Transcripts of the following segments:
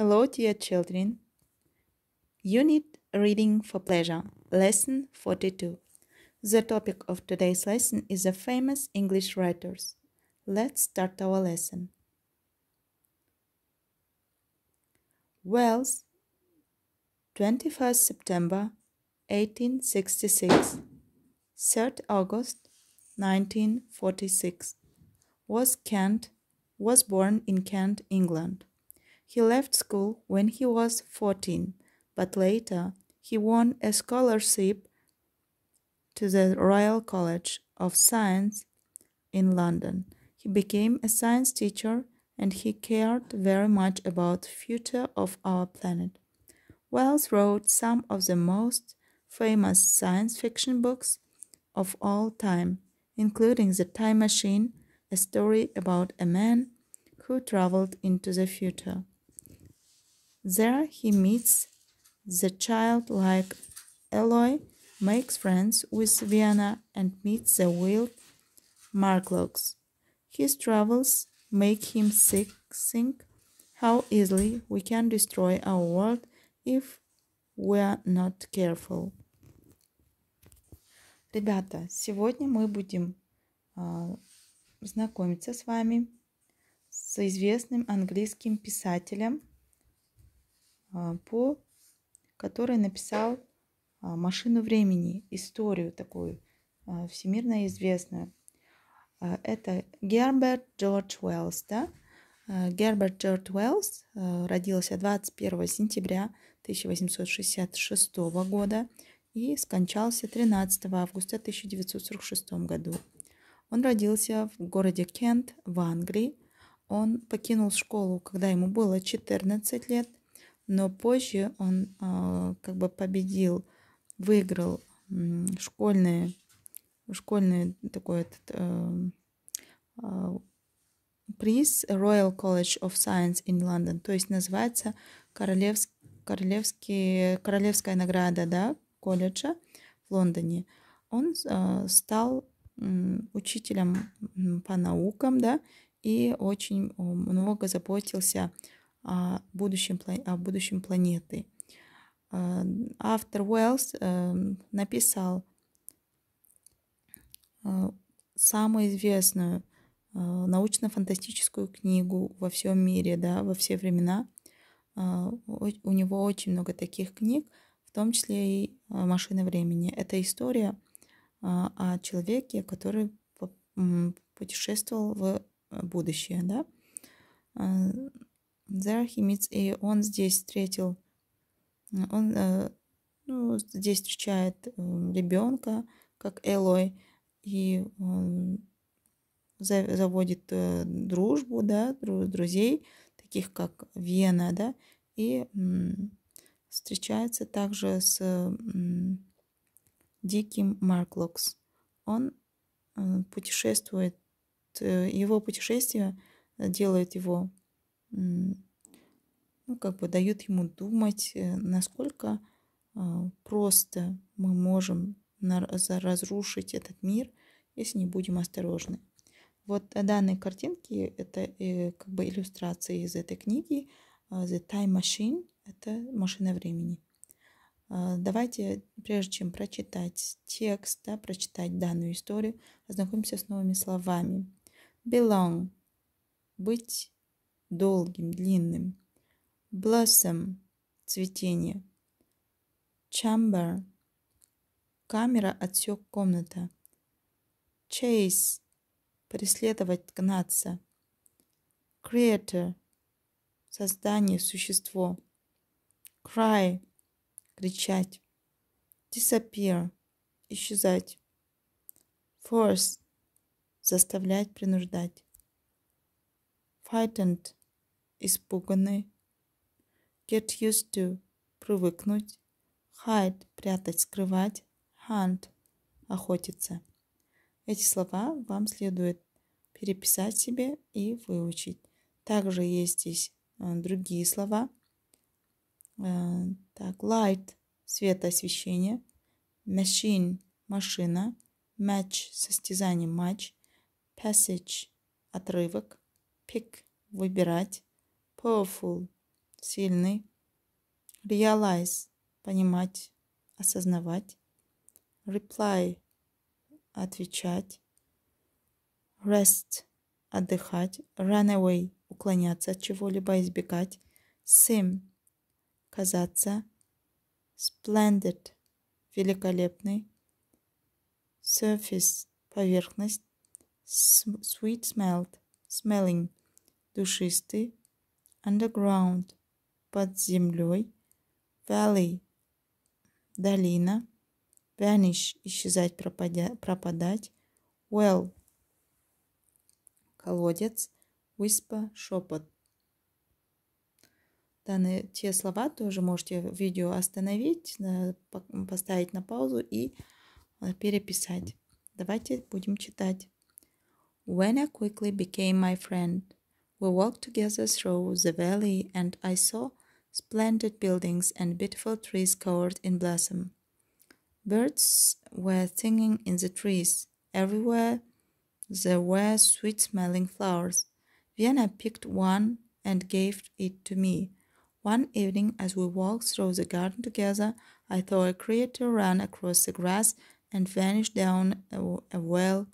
Hello, dear children. Unit Reading for Pleasure, Lesson 42. The topic of today's lesson is the famous English writers. Let's start our lesson. Wells, 21st September 1866, 3rd August 1946, was Kent, was born in Kent, England. He left school when he was 14, but later he won a scholarship to the Royal College of Science in London. He became a science teacher and he cared very much about the future of our planet. Wells wrote some of the most famous science fiction books of all time, including The Time Machine, a story about a man who traveled into the future. There he meets the childlike Eloy, makes friends with Vienna, and meets the wild Marklox. His travels make him sick, think how easily we can destroy our world if we are not careful. Ребята, сегодня мы будем э, знакомиться с вами с известным английским писателем А, по который написал а, «Машину времени», историю такую а, всемирно известную. Это Герберт Джордж Уэллс. Да? Герберт Джордж Уэллс родился 21 сентября 1866 года и скончался 13 августа 1946 году. Он родился в городе Кент в Англии. Он покинул школу, когда ему было 14 лет, но позже он а, как бы победил, выиграл школьное школьный такой этот, э, а, приз Royal College of Science in London, то есть называется королевский, королевский, королевская награда да, колледжа в Лондоне. Он а, стал учителем по наукам, да, и очень много заботился о о будущем, о будущем планеты. Э, автор Уэллс э, написал э, самую известную научно-фантастическую книгу во всем мире, да, во все времена. У него очень много таких книг, в том числе и «Машина времени». Это история о человеке, который путешествовал в будущее, да. There и он здесь встретил, он э, ну, здесь встречает э, ребенка, как Элой, и заводит э, дружбу, да, друзей, таких как Вена, да, и встречается также с диким Марклокс. Он путешествует, его путешествие делает его ну, как бы дает ему думать, э, насколько а, просто мы можем разрушить этот мир, если не будем осторожны. Вот э, данные картинки – это э, как бы иллюстрации из этой книги а, «The Time Machine» – это машина времени. А, давайте, прежде чем прочитать текст, да, прочитать данную историю, ознакомимся с новыми словами. Belong – быть долгим, длинным. Blossom – цветение. Chamber – камера, отсек, комната. Chase – преследовать, гнаться. Creator – создание, существо. Cry – кричать. Disappear – исчезать. Force – заставлять, принуждать. Frightened – испуганный. Get used to – привыкнуть. Hide – прятать, скрывать. Hunt – охотиться. Эти слова вам следует переписать себе и выучить. Также есть здесь э, другие слова. Э, так, light – свет освещение. Machine – машина. Match – состязание матч. Passage – отрывок. Pick – выбирать powerful – сильный, realize – понимать, осознавать, reply – отвечать, rest – отдыхать, run away – уклоняться от чего-либо, избегать, seem – казаться, splendid – великолепный, surface – поверхность, sweet smelled – smelling – душистый, underground – под землей, valley – долина, vanish – исчезать, пропадя, пропадать, well – колодец, whisper – шепот. Данные те слова тоже можете видео остановить, поставить на паузу и э, переписать. Давайте будем читать. When I quickly became my friend – We walked together through the valley, and I saw splendid buildings and beautiful trees covered in blossom. Birds were singing in the trees. Everywhere there were sweet smelling flowers. Vienna picked one and gave it to me. One evening, as we walked through the garden together, I saw a creature run across the grass and vanish down a, well.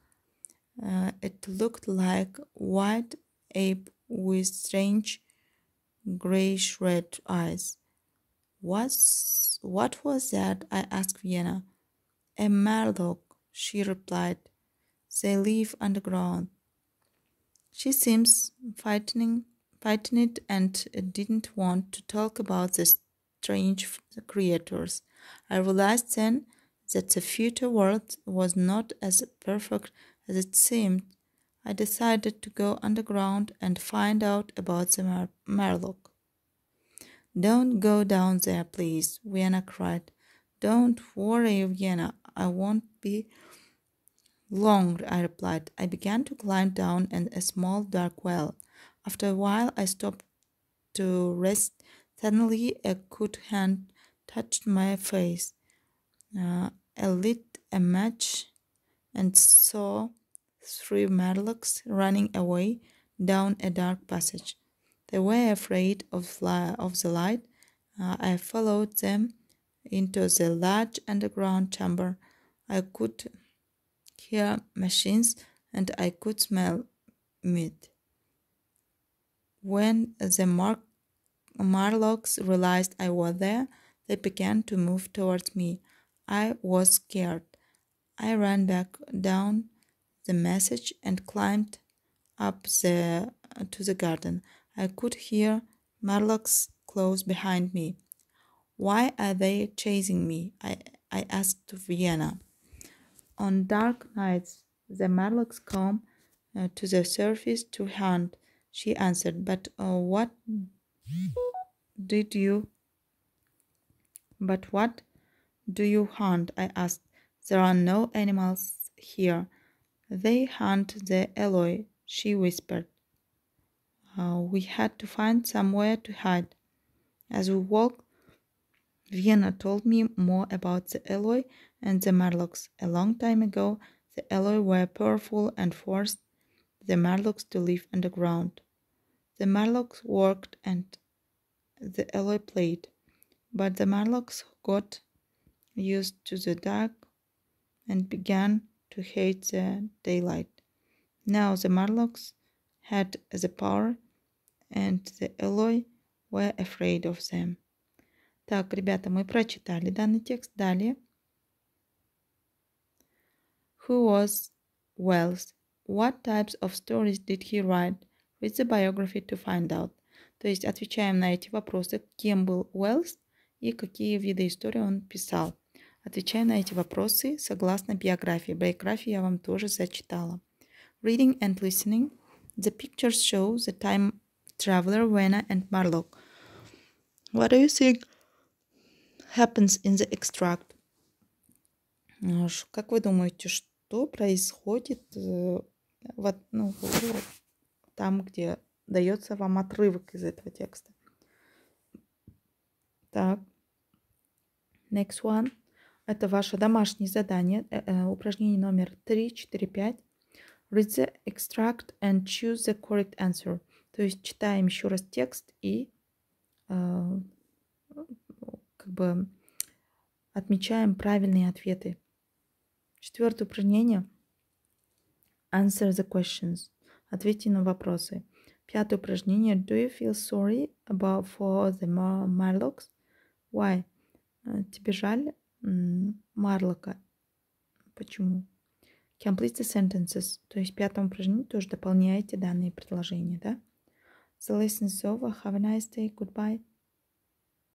Uh, it looked like white ape with strange grayish red eyes. What's, what was that? I asked Vienna. A Murloc, she replied. They live underground. She seems frightening, frightened and didn't want to talk about the strange creatures. I realized then that the future world was not as perfect as it seemed. I decided to go underground and find out about the Mar Marlock. Don't go down there, please, Vienna cried. Don't worry, Vienna. I won't be long, I replied. I began to climb down in a small dark well. After a while, I stopped to rest. Suddenly, a good hand touched my face. Uh, I lit a match and saw three Madelocks running away down a dark passage. They were afraid of, of the light. Uh, I followed them into the large underground chamber. I could hear machines and I could smell meat. When the mar- Marlocks realized I was there, they began to move towards me. I was scared. I ran back down the message and climbed up the, uh, to the garden. I could hear Marlock's close behind me. Why are they chasing me? I, I asked Vienna. On dark nights, the Marlocks come uh, to the surface to hunt, she answered. But uh, what did you? But what do you hunt? I asked. There are no animals here. They hunt the alloy," she whispered. Uh, we had to find somewhere to hide. As we walked, Vienna told me more about the alloy and the Marlocks. A long time ago, the alloy were powerful and forced the Marlocks to live underground. The Marlocks worked and the alloy played, but the Marlocks got used to the dark and began to hate the daylight. Now the Marlocks had the power, and the Eloi were afraid of them. Так, ребята, мы прочитали данный текст. Далее. Who was Wells? What types of stories did he write? Read the biography to find out. То есть отвечаем на эти вопросы, кем был Уэллс и какие виды истории он писал. Отвечаю на эти вопросы согласно биографии. Биографию я вам тоже зачитала. Reading and listening. The pictures show the time traveler Wena and Marlock. What do you think happens in the extract? Как вы думаете, что происходит э, вот, ну, там, где дается вам отрывок из этого текста? Так. Next one. Это ваше домашнее задание, э, э, упражнение номер 3, 4, 5. Read the extract and choose the correct answer. То есть читаем еще раз текст и э, как бы отмечаем правильные ответы. Четвертое упражнение. Answer the questions. Ответьте на вопросы. Пятое упражнение. Do you feel sorry about for the Marlocks? Why? Тебе жаль Марлока. Почему? Complete the sentences. То есть в пятом упражнении тоже дополняете данные предложения, да? The lesson is over. Have a nice day. Goodbye.